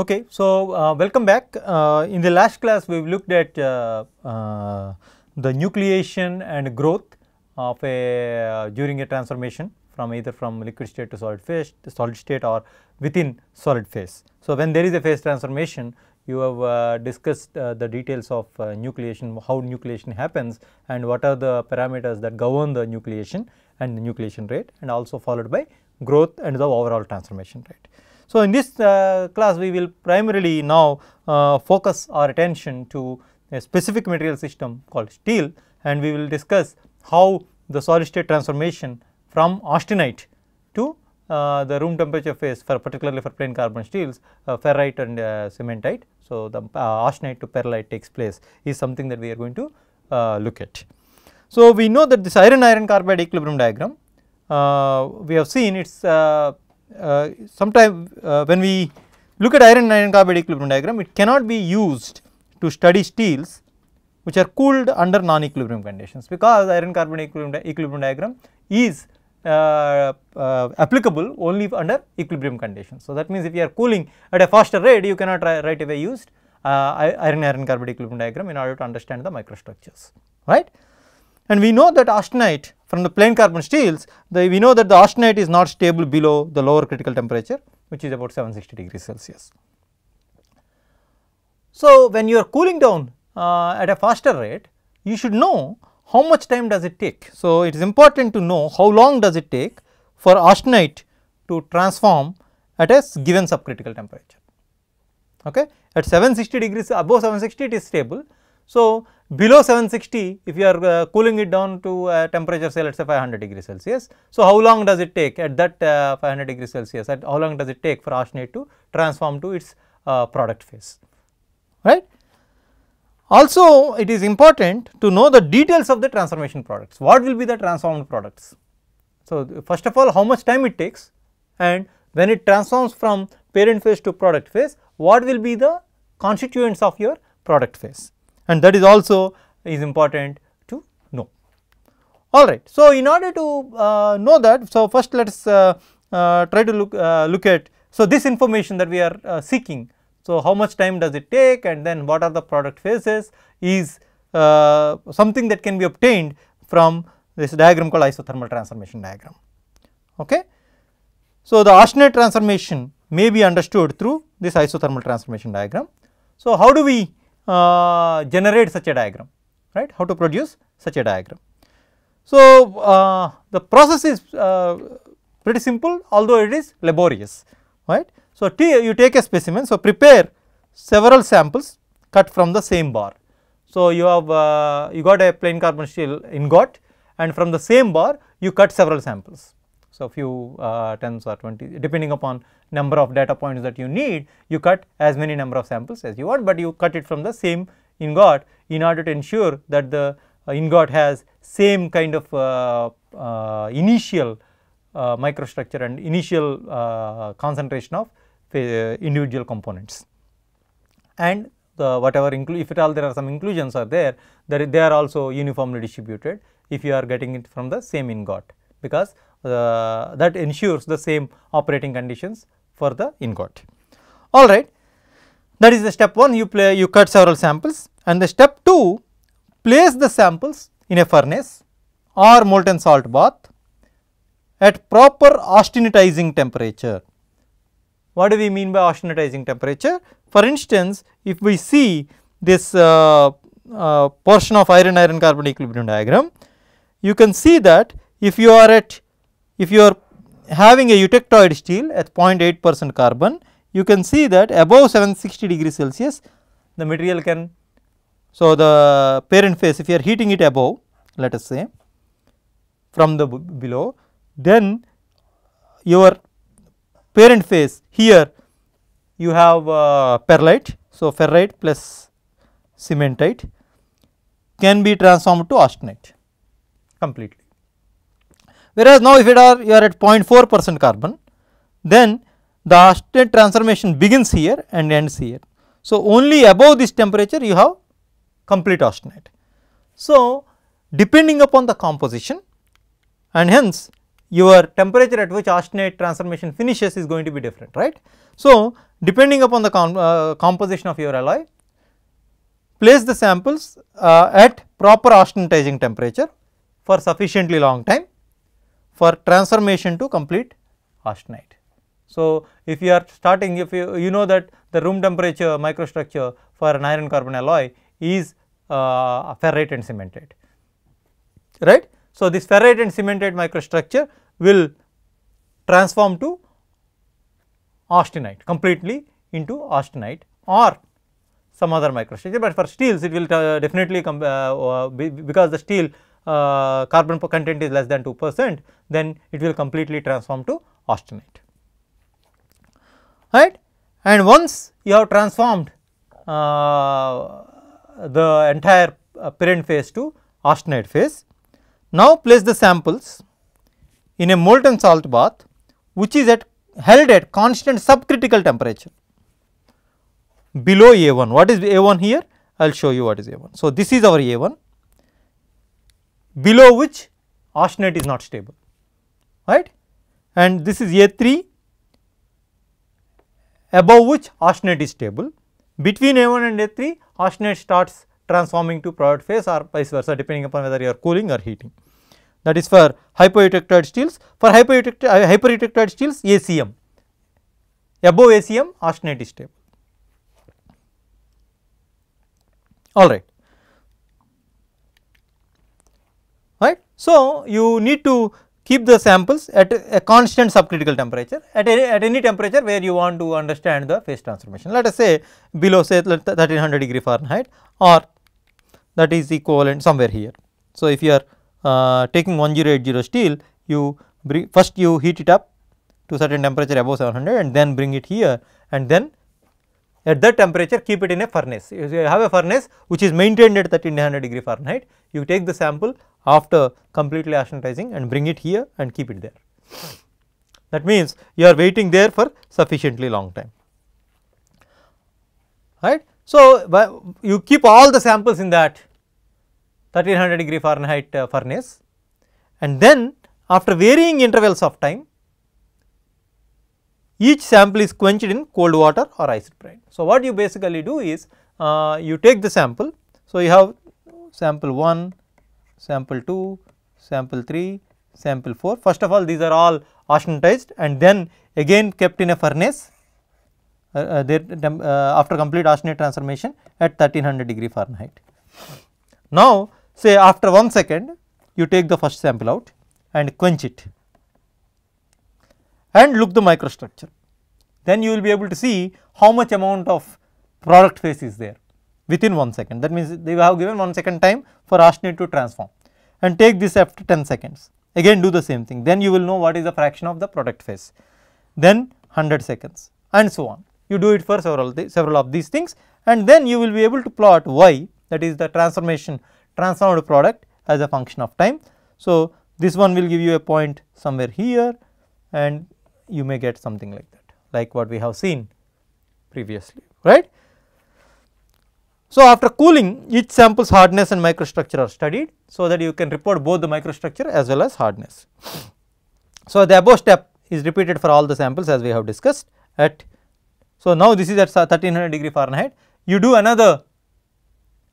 Okay, so uh, welcome back. Uh, in the last class, we've looked at uh, uh the nucleation and growth of a uh, during a transformation from either from liquid state to solid phase, to solid state or within solid phase. So when there is a phase transformation, you have uh, discussed the details of nucleation, how nucleation happens, and what are the parameters that govern the nucleation and the nucleation rate, and also followed by growth and the overall transformation rate. So, in this uh, class we will primarily now uh, focus our attention to a specific material system called steel and we will discuss how the solid state transformation from austenite to uh, the room temperature phase for particularly for plain carbon steels uh, ferrite and uh, cementite. So, the uh, austenite to perlite takes place is something that we are going to look at. So, we know that this iron iron carbide equilibrium diagram we have seen it is uh, sometimes uh, when we look at iron and iron carbide equilibrium diagram it cannot be used to study steels which are cooled under non equilibrium conditions because iron carbon equilibrium, di equilibrium diagram is uh, uh, applicable only under equilibrium conditions. So, that means if you are cooling at a faster rate you cannot right away use uh, iron iron carbide equilibrium diagram in order to understand the microstructures right. And we know that austenite from the plain carbon steels, the, we know that the austenite is not stable below the lower critical temperature which is about 760 degrees Celsius. So, when you are cooling down uh, at a faster rate, you should know how much time does it take. So, it is important to know how long does it take for austenite to transform at a given subcritical temperature. Okay? At 760 degrees above 760 it is stable, so, below 760 if you are uh, cooling it down to uh, temperature say let us say 500 degree Celsius. So, how long does it take at that uh, 500 degree Celsius at how long does it take for arsenate to transform to its uh, product phase right. Also it is important to know the details of the transformation products what will be the transformed products. So, first of all how much time it takes and when it transforms from parent phase to product phase what will be the constituents of your product phase and that is also is important to know. Alright, so in order to uh, know that, so first let us uh, uh, try to look, uh, look at, so this information that we are uh, seeking, so how much time does it take and then what are the product phases is uh, something that can be obtained from this diagram called isothermal transformation diagram, okay. So the Austenite transformation may be understood through this isothermal transformation diagram. So how do we uh, generate such a diagram, right, how to produce such a diagram. So, uh, the process is uh, pretty simple although it is laborious, right. So, you take a specimen, so prepare several samples cut from the same bar. So, you have uh, you got a plain carbon steel ingot and from the same bar you cut several samples. So, few uh, tens or 20 depending upon number of data points that you need, you cut as many number of samples as you want, but you cut it from the same ingot in order to ensure that the uh, ingot has same kind of uh, uh, initial uh, microstructure and initial uh, concentration of uh, individual components. And the whatever if at all there are some inclusions are there, that they are also uniformly distributed if you are getting it from the same ingot because that ensures the same operating conditions for the ingot. All right, that is the step 1 you play you cut several samples and the step 2 place the samples in a furnace or molten salt bath at proper austenitizing temperature. What do we mean by austenitizing temperature? For instance, if we see this uh, uh, portion of iron iron carbon equilibrium diagram, you can see that if you are at if you are having a eutectoid steel at 0.8 percent carbon you can see that above 760 degrees Celsius the material can. So, the parent phase if you are heating it above let us say from the below then your parent phase here you have uh, perlite. So, ferrite plus cementite can be transformed to austenite completely. Whereas now if it are you are at 0.4 percent carbon, then the state transformation begins here and ends here. So, only above this temperature you have complete austenite. So, depending upon the composition and hence your temperature at which austenite transformation finishes is going to be different, right. So, depending upon the com uh, composition of your alloy, place the samples uh, at proper austenitizing temperature for sufficiently long time for transformation to complete austenite. So, if you are starting if you, you know that the room temperature microstructure for an iron carbon alloy is uh, ferrite and cemented, right. So, this ferrite and cemented microstructure will transform to austenite completely into austenite or some other microstructure, but for steels it will uh, definitely come uh, uh because the steel uh, carbon content is less than 2 percent, then it will completely transform to austenite. Right? And once you have transformed uh, the entire uh, parent phase to austenite phase, now place the samples in a molten salt bath which is at held at constant subcritical temperature below A1. What is A1 here? I will show you what is A1. So, this is our A1 below which austenite is not stable right and this is A3 above which austenite is stable. Between A1 and A3 austenite starts transforming to product phase or vice versa depending upon whether you are cooling or heating. That is for hypoeutectoid steels. For hypereutectide uh, steels ACM above ACM austenite is stable. All right. So, you need to keep the samples at a constant subcritical temperature at, a, at any temperature where you want to understand the phase transformation. Let us say below say 1300 degree Fahrenheit or that is equivalent somewhere here. So, if you are uh, taking 1080 steel you bring first you heat it up to certain temperature above 700 and then bring it here and then at that temperature keep it in a furnace. If you have a furnace which is maintained at 1300 degree Fahrenheit you take the sample after completely aciditizing and bring it here and keep it there. That means you are waiting there for sufficiently long time, right. So, you keep all the samples in that 1300 degree Fahrenheit uh, furnace and then after varying intervals of time each sample is quenched in cold water or brine. So, what you basically do is uh, you take the sample. So, you have sample 1, sample 2, sample 3, sample 4. First of all these are all austenitized and then again kept in a furnace uh, uh, there, uh, after complete austenite transformation at 1300 degree Fahrenheit. Now say after 1 second you take the first sample out and quench it and look the microstructure. Then you will be able to see how much amount of product phase is there within 1 second. That means they have given 1 second time for arsenate to transform and take this after 10 seconds. Again do the same thing. Then you will know what is the fraction of the product phase. Then 100 seconds and so on. You do it for several, several of these things and then you will be able to plot y that is the transformation transformed product as a function of time. So, this one will give you a point somewhere here and you may get something like that like what we have seen previously right. So, after cooling each sample's hardness and microstructure are studied so that you can report both the microstructure as well as hardness. So, the above step is repeated for all the samples as we have discussed at. So, now this is at 1300 degree Fahrenheit you do another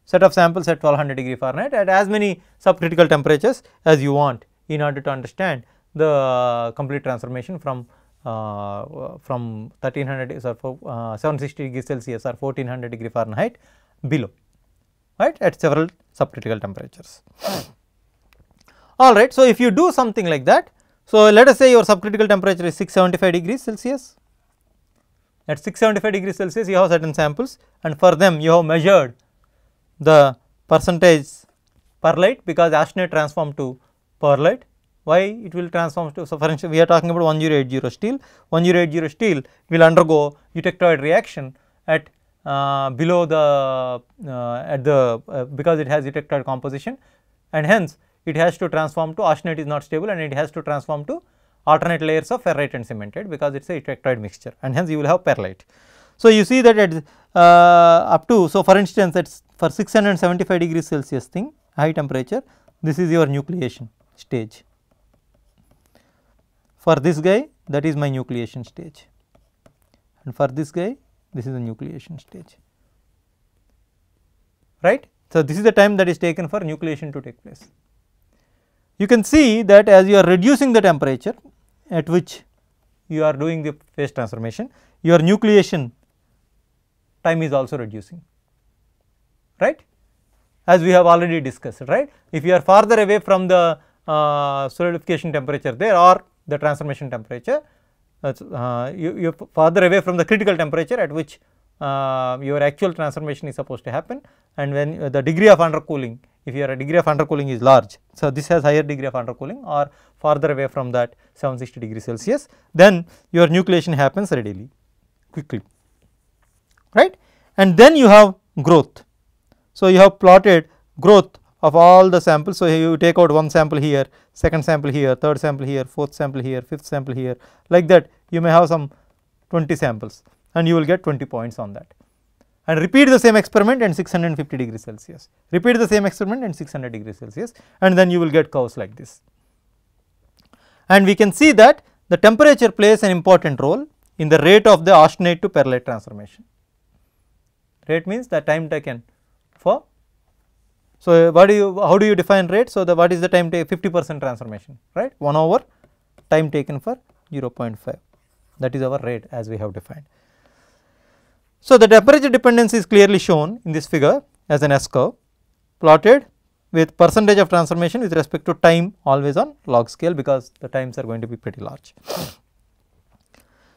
set of samples at 1200 degree Fahrenheit at as many subcritical temperatures as you want in order to understand the complete transformation from uh, from 1300 or uh, 760 degree Celsius or 1400 degree Fahrenheit below right at several subcritical temperatures. Alright, so if you do something like that, so let us say your subcritical temperature is 675 degrees Celsius. At 675 degrees Celsius, you have certain samples and for them you have measured the percentage perlite because astenite transformed to perlite. Why it will transform to, so for instance, we are talking about 1080 steel, 1080 steel will undergo eutectoid reaction at uh, below the uh, at the uh, because it has detector composition and hence it has to transform to austenite is not stable and it has to transform to alternate layers of ferrite and cemented because it is a tetractoid mixture and hence you will have perlite. So, you see that at uh, up to so for instance at for 675 degrees Celsius thing high temperature this is your nucleation stage. For this guy that is my nucleation stage and for this guy this is the nucleation stage right. So, this is the time that is taken for nucleation to take place. You can see that as you are reducing the temperature at which you are doing the phase transformation, your nucleation time is also reducing, right as we have already discussed, right. If you are farther away from the uh, solidification temperature there or the transformation temperature, uh, you, you are farther away from the critical temperature at which uh, your actual transformation is supposed to happen and when uh, the degree of undercooling if your degree of undercooling is large. So, this has higher degree of undercooling or farther away from that 760 degree Celsius then your nucleation happens readily quickly right and then you have growth. So, you have plotted growth of all the samples. So, you take out one sample here, second sample here, third sample here, fourth sample here, fifth sample here like that you may have some 20 samples and you will get 20 points on that. And repeat the same experiment and 650 degrees Celsius, repeat the same experiment and 600 degrees Celsius and then you will get curves like this. And we can see that the temperature plays an important role in the rate of the austenite to perlite transformation. Rate means the time taken for so, uh, what do you how do you define rate? So, the what is the time take 50 percent transformation right 1 over time taken for 0 0.5 that is our rate as we have defined. So, the temperature dependence is clearly shown in this figure as an S curve plotted with percentage of transformation with respect to time always on log scale because the times are going to be pretty large.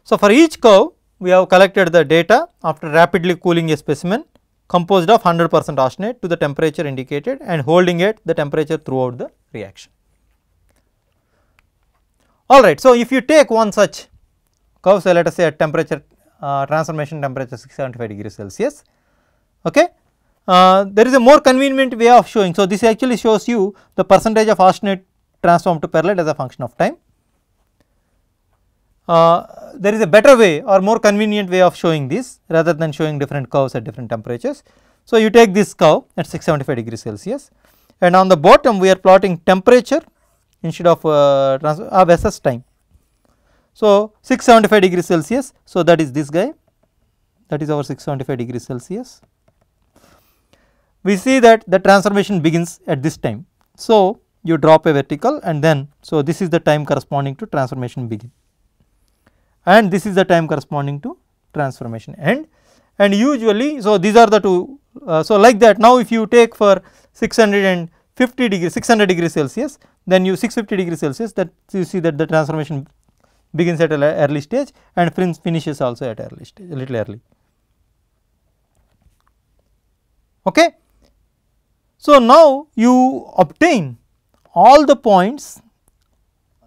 So, for each curve we have collected the data after rapidly cooling a specimen composed of 100 percent arsenate to the temperature indicated and holding it the temperature throughout the reaction. Alright, so if you take one such curve, so let us say at temperature uh, transformation temperature 675 degrees Celsius, okay. Uh, there is a more convenient way of showing. So, this actually shows you the percentage of arsenate transformed to perlite as a function of time. Uh, there is a better way or more convenient way of showing this rather than showing different curves at different temperatures. So, you take this curve at 675 degrees Celsius and on the bottom we are plotting temperature instead of uh, uh, versus time. So, 675 degrees Celsius. So, that is this guy that is our 675 degrees Celsius. We see that the transformation begins at this time. So, you drop a vertical and then so this is the time corresponding to transformation begin and this is the time corresponding to transformation end and usually so these are the two uh, so like that now if you take for 650 degree 600 degree celsius then you 650 degree celsius that you see that the transformation begins at an early stage and finishes also at early stage a little early okay so now you obtain all the points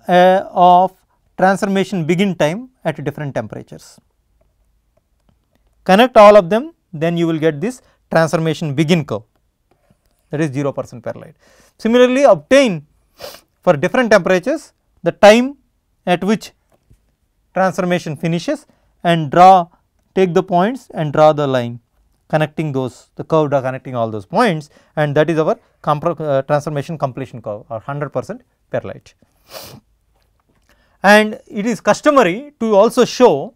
uh, of transformation begin time at different temperatures. Connect all of them then you will get this transformation begin curve that is 0 percent parallelite. Similarly, obtain for different temperatures the time at which transformation finishes and draw take the points and draw the line connecting those the curve are connecting all those points and that is our uh, transformation completion curve or 100 percent parallelite and it is customary to also show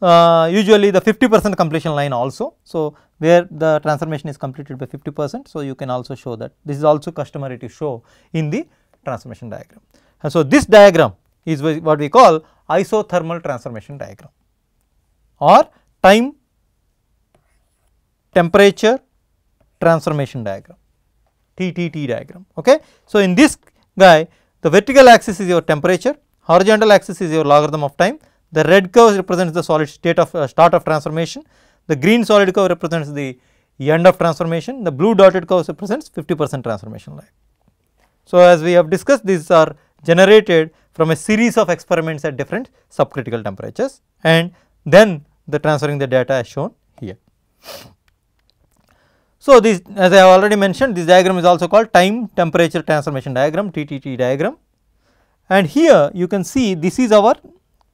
uh, usually the 50 percent completion line also. So, where the transformation is completed by 50 percent. So, you can also show that this is also customary to show in the transformation diagram. And so, this diagram is what we call isothermal transformation diagram or time temperature transformation diagram TTT diagram. Okay. So, in this guy the vertical axis is your temperature horizontal axis is your logarithm of time, the red curve represents the solid state of uh, start of transformation, the green solid curve represents the end of transformation, the blue dotted curve represents 50 percent transformation line. So, as we have discussed these are generated from a series of experiments at different subcritical temperatures and then the transferring the data as shown here. So, this as I have already mentioned this diagram is also called time temperature transformation diagram TTT diagram and here you can see this is our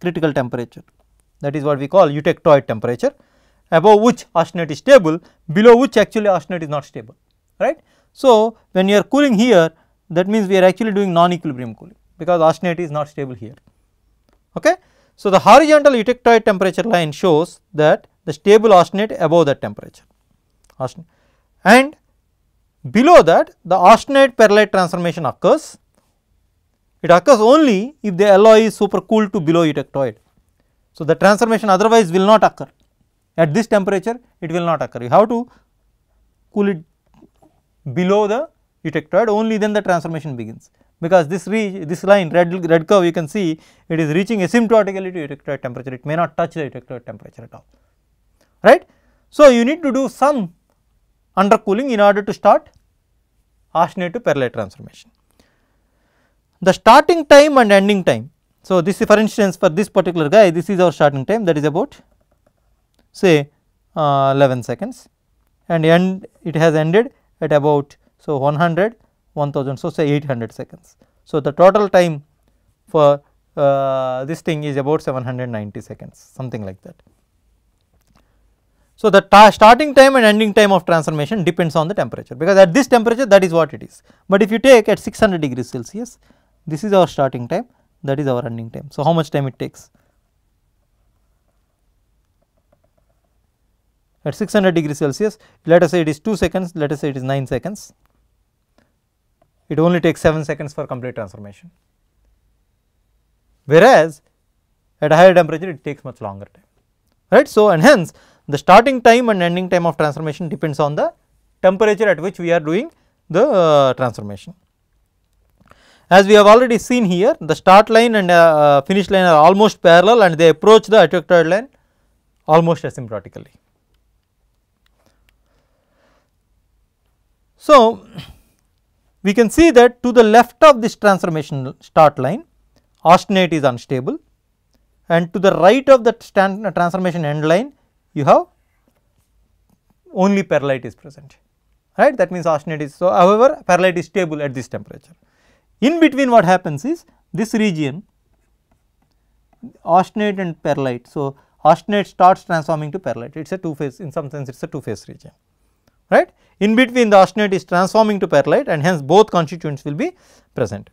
critical temperature that is what we call eutectoid temperature above which austenite is stable below which actually austenite is not stable right. So, when you are cooling here that means we are actually doing non-equilibrium cooling because austenite is not stable here. Okay. So, the horizontal eutectoid temperature line shows that the stable austenite above that temperature and below that the austenite perlite transformation occurs it occurs only if the alloy is supercooled to below eutectoid. So, the transformation otherwise will not occur at this temperature it will not occur you have to cool it below the eutectoid only then the transformation begins because this reach this line red red curve you can see it is reaching asymptotically to eutectoid temperature it may not touch the eutectoid temperature at all right. So, you need to do some undercooling in order to start arsenate to perlite transformation the starting time and ending time. So, this is for instance for this particular guy this is our starting time that is about say uh, 11 seconds and end it has ended at about so 100 1000 so say 800 seconds. So, the total time for uh, this thing is about 790 seconds something like that. So, the starting time and ending time of transformation depends on the temperature because at this temperature that is what it is, but if you take at 600 degrees Celsius this is our starting time that is our running time. So, how much time it takes? At 600 degree Celsius let us say it is 2 seconds let us say it is 9 seconds. It only takes 7 seconds for complete transformation. Whereas, at higher temperature it takes much longer time right. So, and hence the starting time and ending time of transformation depends on the temperature at which we are doing the uh, transformation. As we have already seen here the start line and uh, uh finish line are almost parallel and they approach the attractor line almost asymptotically. So, we can see that to the left of this transformation start line austenite is unstable and to the right of the transformation end line you have only perlite is present right that means austenite is so however perlite is stable at this temperature in between what happens is this region austenite and perlite. So, austenite starts transforming to perlite it is a two phase in some sense it is a two phase region right. In between the austenite is transforming to perlite and hence both constituents will be present.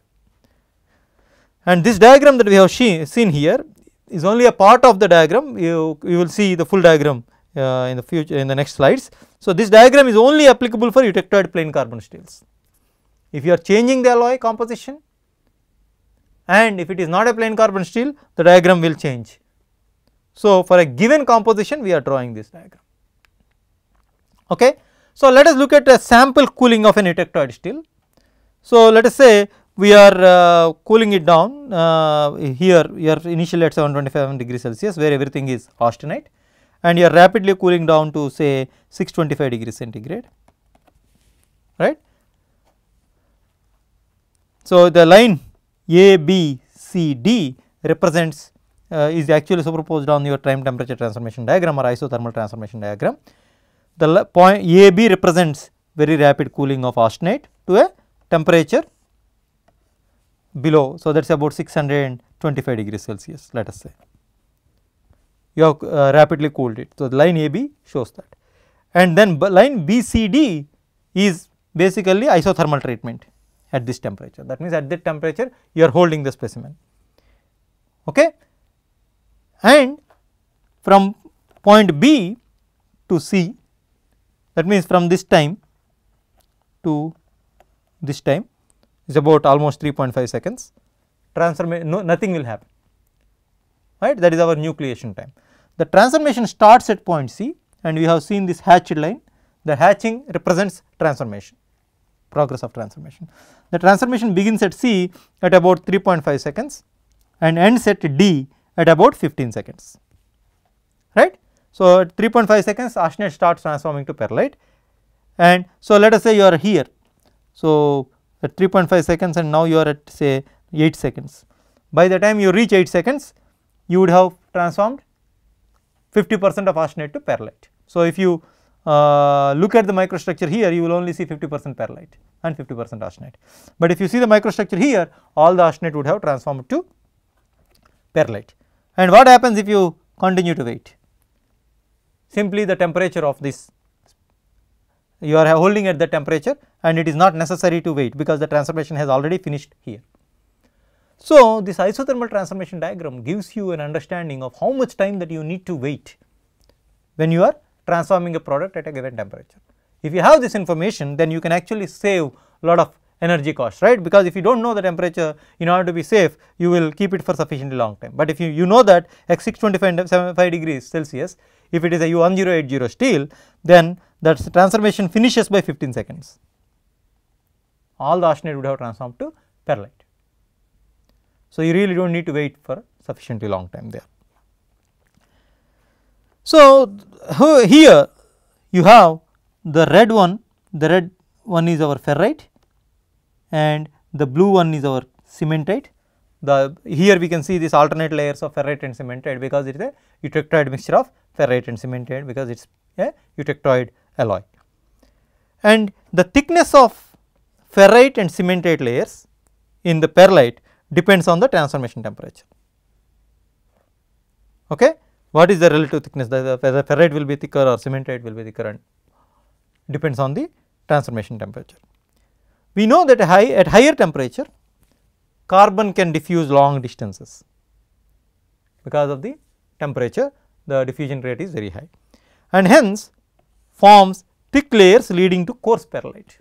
And this diagram that we have seen here is only a part of the diagram you, you will see the full diagram uh, in the future in the next slides. So, this diagram is only applicable for eutectoid plane carbon steels. If you are changing the alloy composition and if it is not a plain carbon steel the diagram will change. So, for a given composition we are drawing this diagram. Okay. So, let us look at a sample cooling of an eutectoid steel. So, let us say we are uh, cooling it down uh, here you are initially at 725 degree Celsius where everything is austenite and you are rapidly cooling down to say 625 degree centigrade right so, the line A B C D represents uh, is actually superposed on your time temperature transformation diagram or isothermal transformation diagram. The point A B represents very rapid cooling of austenite to a temperature below. So, that is about 625 degrees Celsius let us say. You have uh, rapidly cooled it. So, the line AB shows that and then line BCD is basically isothermal treatment at this temperature. That means, at that temperature you are holding the specimen. Okay? And from point B to C that means, from this time to this time is about almost 3.5 seconds transformation no nothing will happen right that is our nucleation time. The transformation starts at point C and we have seen this hatched line the hatching represents transformation progress of transformation. The transformation begins at C at about 3.5 seconds and ends at D at about 15 seconds, right. So, at 3.5 seconds ashnet starts transforming to perlite and so let us say you are here. So, at 3.5 seconds and now you are at say 8 seconds. By the time you reach 8 seconds you would have transformed 50 percent of ashnet to perlite. So, if you uh, look at the microstructure here you will only see 50 percent perlite and 50 percent austenite. But if you see the microstructure here all the austenite would have transformed to perlite and what happens if you continue to wait? Simply the temperature of this you are holding at the temperature and it is not necessary to wait because the transformation has already finished here. So, this isothermal transformation diagram gives you an understanding of how much time that you need to wait when you are transforming a product at a given temperature. If you have this information then you can actually save lot of energy cost right because if you do not know the temperature in order to be safe you will keep it for sufficiently long time. But if you, you know that at 625 degrees Celsius if it is a U one 1080 steel then that transformation finishes by 15 seconds all the austenite would have transformed to perlite. So, you really do not need to wait for sufficiently long time there. So, here you have the red one, the red one is our ferrite and the blue one is our cementite. The here we can see this alternate layers of ferrite and cementite because it is a eutectoid mixture of ferrite and cementite because it is a eutectoid alloy. And the thickness of ferrite and cementite layers in the perlite depends on the transformation temperature. Okay what is the relative thickness the, whether ferrite will be thicker or cementite will be thicker and depends on the transformation temperature. We know that high, at higher temperature carbon can diffuse long distances because of the temperature the diffusion rate is very high and hence forms thick layers leading to coarse perlite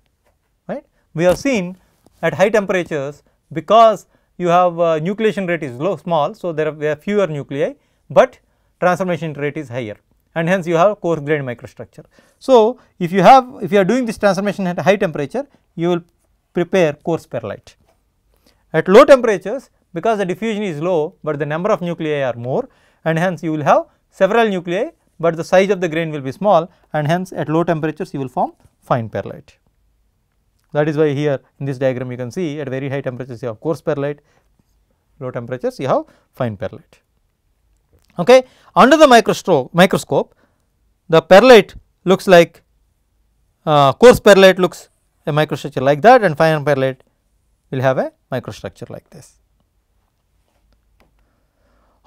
right. We have seen at high temperatures because you have uh, nucleation rate is low small so there are, there are fewer nuclei but transformation rate is higher and hence you have coarse grained microstructure. So, if you have if you are doing this transformation at high temperature you will prepare coarse perlite. At low temperatures because the diffusion is low but the number of nuclei are more and hence you will have several nuclei but the size of the grain will be small and hence at low temperatures you will form fine perlite. That is why here in this diagram you can see at very high temperatures you have coarse perlite, low temperatures you have fine perlite. Okay. Under the microscope, the perlite looks like uh, coarse perlite looks a microstructure like that and fine perlite will have a microstructure like this.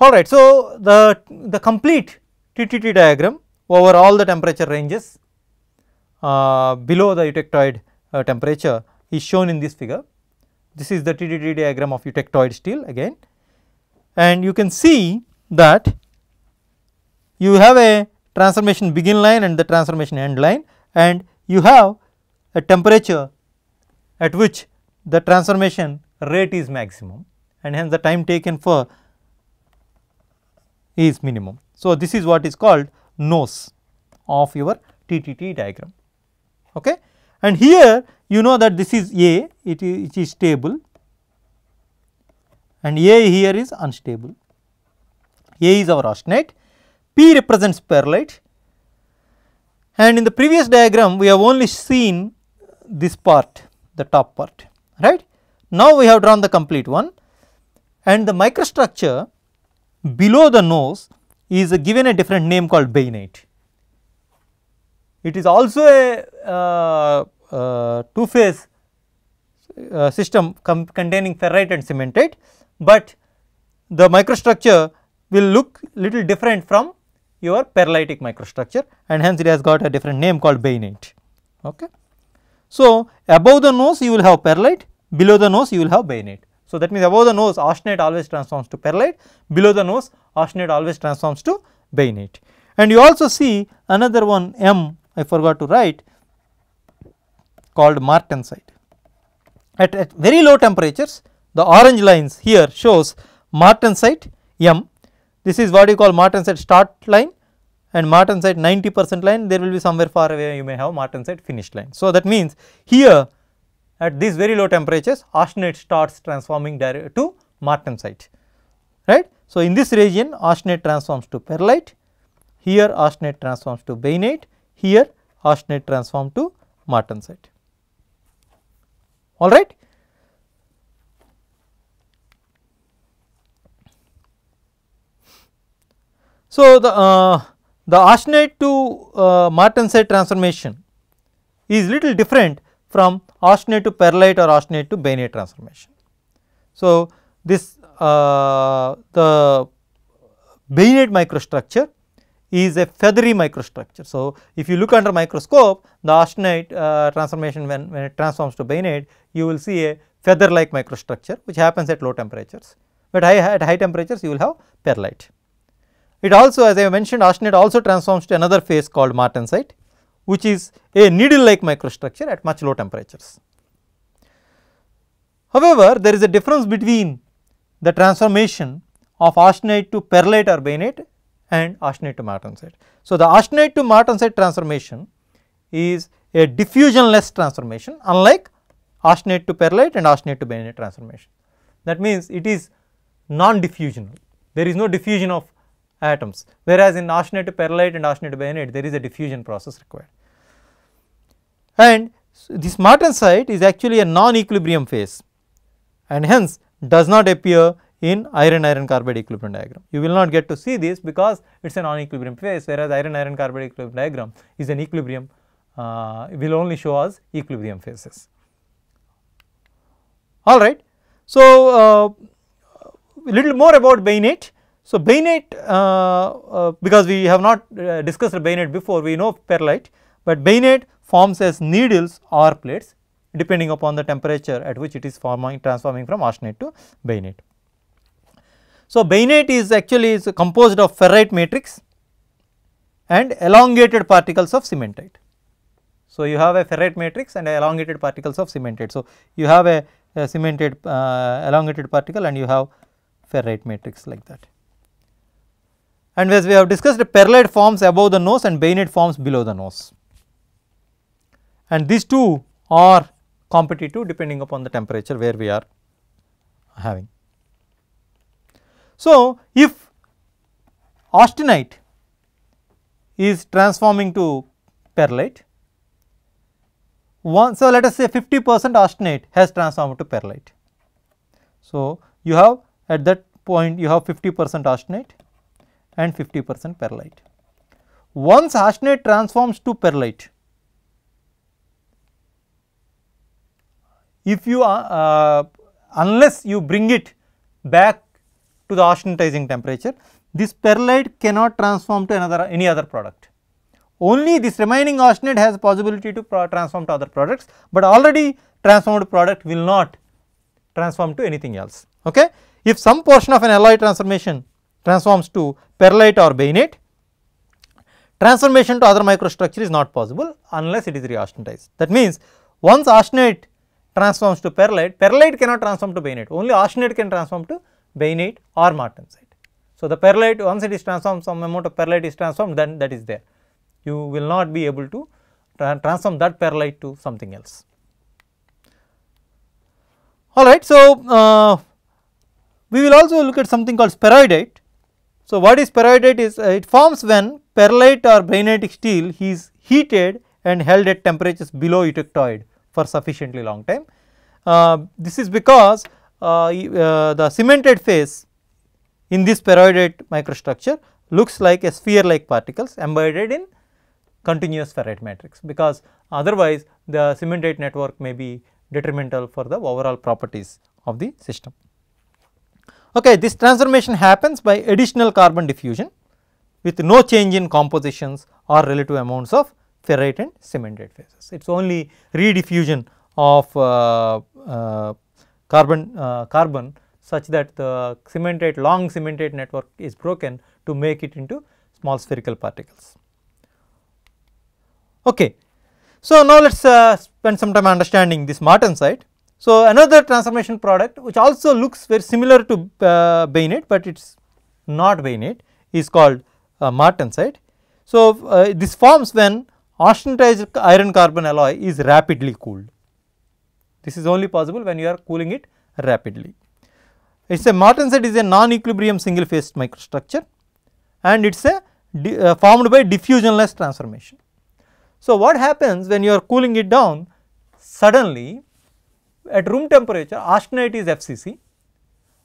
Alright, so the, the complete TTT diagram over all the temperature ranges uh, below the eutectoid uh, temperature is shown in this figure. This is the TTT diagram of eutectoid steel again and you can see that you have a transformation begin line and the transformation end line and you have a temperature at which the transformation rate is maximum and hence the time taken for is minimum. So, this is what is called nose of your TTT diagram. Okay? And here you know that this is A, it is, it is stable and A here is unstable. A is our austenite, P represents perlite and in the previous diagram we have only seen this part, the top part, right. Now we have drawn the complete one and the microstructure below the nose is given a different name called bainite. It is also a uh, uh, two phase uh, system containing ferrite and cementite, but the microstructure will look little different from your paralytic microstructure and hence it has got a different name called bainite. Okay. So, above the nose you will have perlite, below the nose you will have bainite. So, that means above the nose austenite always transforms to perlite, below the nose austenite always transforms to bainite. And you also see another one M I forgot to write called martensite. At, at very low temperatures the orange lines here shows martensite M this is what you call martensite start line and martensite 90 percent line there will be somewhere far away you may have martensite finish line. So, that means here at these very low temperatures austenite starts transforming to martensite right. So, in this region austenite transforms to perlite, here austenite transforms to bainite, here austenite transforms to martensite all right. So, the, uh, the austenite to uh, martensite transformation is little different from austenite to perlite or austenite to bainite transformation. So, this uh, the bainite microstructure is a feathery microstructure. So, if you look under microscope the austenite uh, transformation when, when it transforms to bainite you will see a feather like microstructure which happens at low temperatures, but high, at high temperatures you will have perlite. It also as I mentioned arsenate also transforms to another phase called martensite which is a needle like microstructure at much low temperatures. However, there is a difference between the transformation of austenite to perlite or bainite and austenite to martensite. So, the austenite to martensite transformation is a diffusionless transformation unlike arsenate to perlite and arsenate to bainite transformation. That means, it is non-diffusional, there is no diffusion of atoms, whereas in austenitic perlite and austenitic bainite there is a diffusion process required. And so this martensite is actually a non-equilibrium phase and hence does not appear in iron iron carbide equilibrium diagram. You will not get to see this because it is a non-equilibrium phase whereas iron iron carbide equilibrium diagram is an equilibrium uh, will only show us equilibrium phases. Alright. So, uh, little more about bainite. So bainite uh, uh, because we have not uh, discussed bainite before we know perlite but bainite forms as needles or plates depending upon the temperature at which it is forming transforming from arsenate to bainite. So bainite is actually is composed of ferrite matrix and elongated particles of cementite. So you have a ferrite matrix and elongated particles of cementite. So you have a, a cemented uh, elongated particle and you have ferrite matrix like that and as we have discussed perlite forms above the nose and bayonet forms below the nose and these two are competitive depending upon the temperature where we are having. So, if austenite is transforming to perlite, one, so let us say 50 percent austenite has transformed to perlite. So, you have at that point you have 50 percent austenite and 50 percent perlite. Once arsenate transforms to perlite, if you uh, unless you bring it back to the austenitizing temperature, this perlite cannot transform to another any other product. Only this remaining austenite has possibility to transform to other products, but already transformed product will not transform to anything else. Okay? If some portion of an alloy transformation transforms to perlite or bainite, transformation to other microstructure is not possible unless it is reaustenitized. That means, once austenite transforms to perlite, perlite cannot transform to bainite, only austenite can transform to bainite or martensite. So, the perlite once it is transformed some amount of perlite is transformed then that is there. You will not be able to tra transform that perlite to something else. Alright, so uh, we will also look at something called spheroidite. So, what is peroidite is uh, it forms when perlite or bainitic steel is heated and held at temperatures below eutectoid for sufficiently long time. Uh, this is because uh, uh the cemented phase in this peroidite microstructure looks like a sphere like particles embedded in continuous ferrite matrix because otherwise the cementate network may be detrimental for the overall properties of the system. Okay, this transformation happens by additional carbon diffusion with no change in compositions or relative amounts of ferrite and cemented phases. It is only rediffusion of uh, uh, carbon, uh, carbon such that the cemented long cemented network is broken to make it into small spherical particles. Okay. So, now let us uh, spend some time understanding this martensite. So, another transformation product which also looks very similar to uh, bainite, but it is not bainite is called uh, martensite. So, uh, this forms when austenitized iron carbon alloy is rapidly cooled. This is only possible when you are cooling it rapidly. It is a martensite is a non-equilibrium single phase microstructure and it is a uh, formed by diffusionless transformation. So, what happens when you are cooling it down suddenly at room temperature austenite is FCC.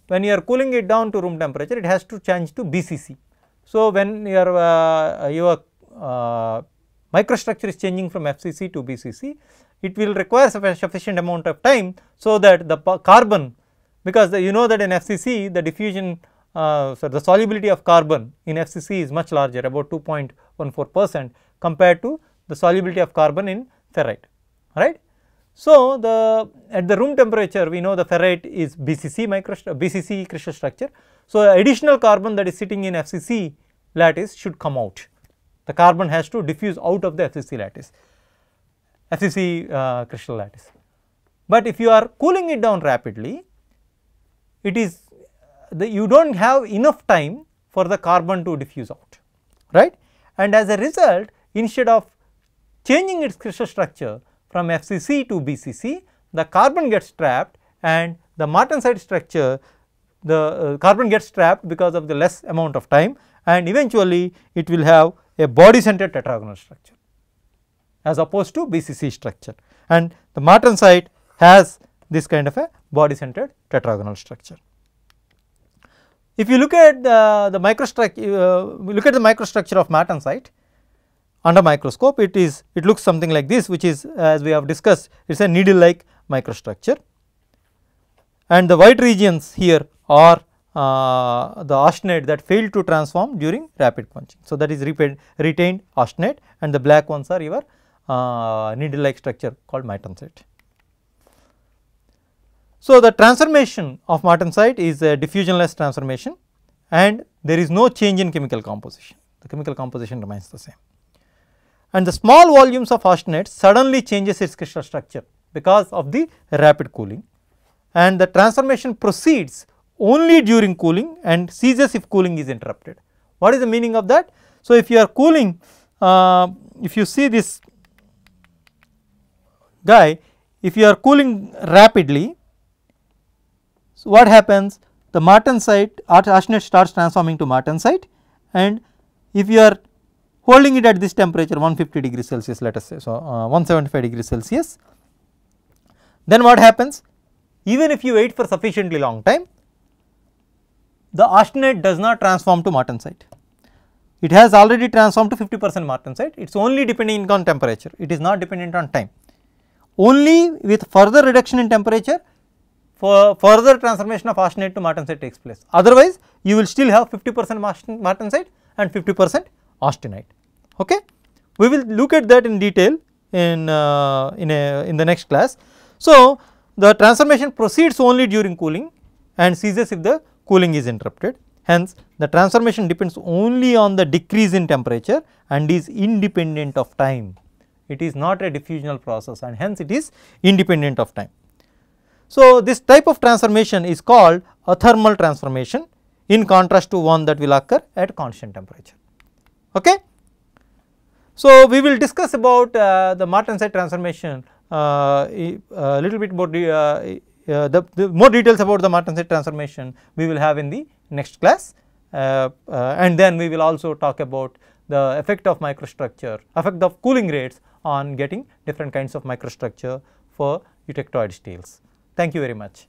When you are cooling it down to room temperature, it has to change to BCC. So, when your, uh, your uh, microstructure is changing from FCC to BCC, it will require sufficient amount of time so that the carbon because the, you know that in FCC the diffusion uh, so the solubility of carbon in FCC is much larger about 2.14 percent compared to the solubility of carbon in ferrite right. So, the at the room temperature we know the ferrite is BCC micro BCC crystal structure. So, additional carbon that is sitting in FCC lattice should come out. The carbon has to diffuse out of the FCC lattice, FCC uh, crystal lattice. But if you are cooling it down rapidly, it is the, you do not have enough time for the carbon to diffuse out, right. And as a result, instead of changing its crystal structure, from FCC to BCC, the carbon gets trapped and the martensite structure, the uh, carbon gets trapped because of the less amount of time and eventually it will have a body centered tetragonal structure as opposed to BCC structure and the martensite has this kind of a body centered tetragonal structure. If you look at the, the microstructure, uh, look at the microstructure of martensite, under microscope it is it looks something like this which is as we have discussed it is a needle like microstructure and the white regions here are uh, the austenite that failed to transform during rapid quenching. So, that is repaid, retained austenite and the black ones are your uh, needle like structure called martensite. So, the transformation of martensite is a diffusionless transformation and there is no change in chemical composition, the chemical composition remains the same and the small volumes of austenite suddenly changes its crystal structure because of the rapid cooling and the transformation proceeds only during cooling and ceases if cooling is interrupted. What is the meaning of that? So, if you are cooling, uh, if you see this guy, if you are cooling rapidly, so what happens? The martensite, austenite starts transforming to martensite and if you are holding it at this temperature 150 degree Celsius let us say, so uh, 175 degree Celsius. Then what happens? Even if you wait for sufficiently long time, the austenite does not transform to martensite. It has already transformed to 50 percent martensite, it is only dependent on temperature, it is not dependent on time. Only with further reduction in temperature, for further transformation of austenite to martensite takes place. Otherwise, you will still have 50 percent martensite and 50 percent austenite okay. We will look at that in detail in, uh, in, a, in the next class. So, the transformation proceeds only during cooling and ceases if the cooling is interrupted. Hence, the transformation depends only on the decrease in temperature and is independent of time. It is not a diffusional process and hence it is independent of time. So, this type of transformation is called a thermal transformation in contrast to one that will occur at constant temperature. Okay? So, we will discuss about uh, the Martensite transformation a uh, uh, little bit more uh, the, the, more details about the Martensite transformation we will have in the next class and then we will also talk about the effect of microstructure effect of cooling rates on getting different kinds of microstructure for eutectoid steels. Thank you very much.